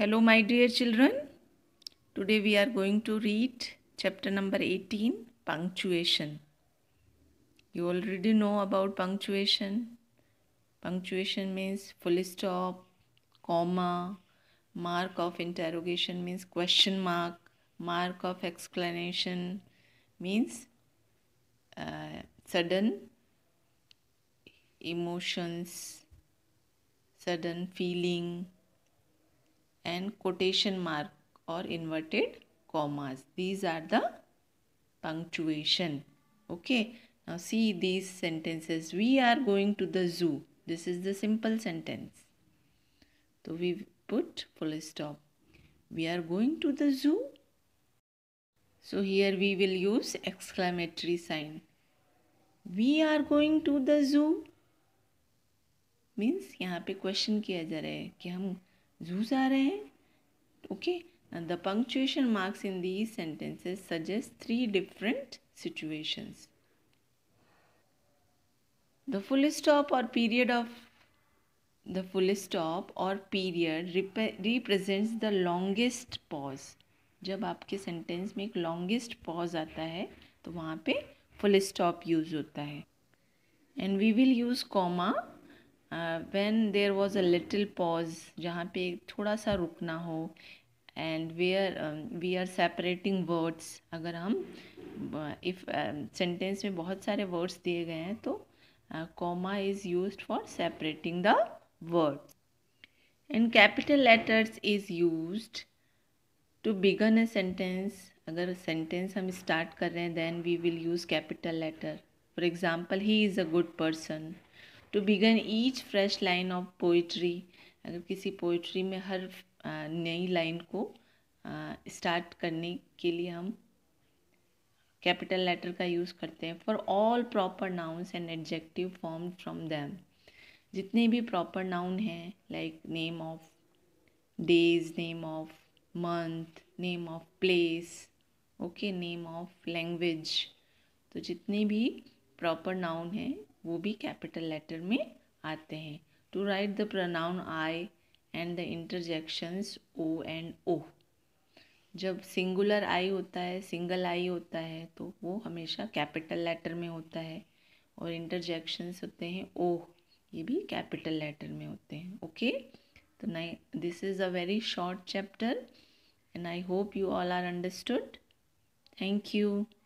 Hello my dear children. Today we are going to read chapter number 18 punctuation. You already know about punctuation. Punctuation means full stop, comma, mark of interrogation means question mark, mark of exclamation means uh, sudden emotions, sudden feeling and quotation mark और inverted commas these are the punctuation okay now see these sentences we are going to the zoo this is the simple sentence तो we put full stop we are going to the zoo so here we will use exclamatory sign we are going to the zoo means यहाँ पे question किया जा रहा है कि हम zoos aa rahe hain okay and the punctuation marks in these sentences suggest three different situations the full stop or period of the full stop or period represents the longest pause जब आपके sentence में एक longest pause आता है तो वहाँ पे full stop use होता है and we will use comma when there was a little pause जहाँ पे थोड़ा सा रुकना हो and where we are separating words अगर हम इफ़ uh, सेंटेंस um, में बहुत सारे वर्ड्स दिए गए हैं तो comma is use for separating the word and capital letters is use to begin a sentence अगर सेंटेंस हम स्टार्ट कर रहे हैं then we will use capital letter for example he is a good person to begin each fresh line of poetry अगर किसी poetry में हर नई line को स्टार्ट करने के लिए हम कैपिटल लेटर का यूज़ करते हैं for all proper nouns and adjective form from them जितने भी प्रॉपर नाउन हैं like name of days name of month name of place okay name of language तो जितने भी प्रॉपर नाउन हैं वो भी कैपिटल लेटर में आते हैं to write the pronoun I and the interjections O and O जब सिंगुलर आई होता है सिंगल आई होता है तो वो हमेशा कैपिटल लेटर में होता है और इंटरजेक्शंस होते हैं ओ ये भी कैपिटल लेटर में होते हैं ओके तो नहीं this is a very short chapter and I hope you all are understood thank you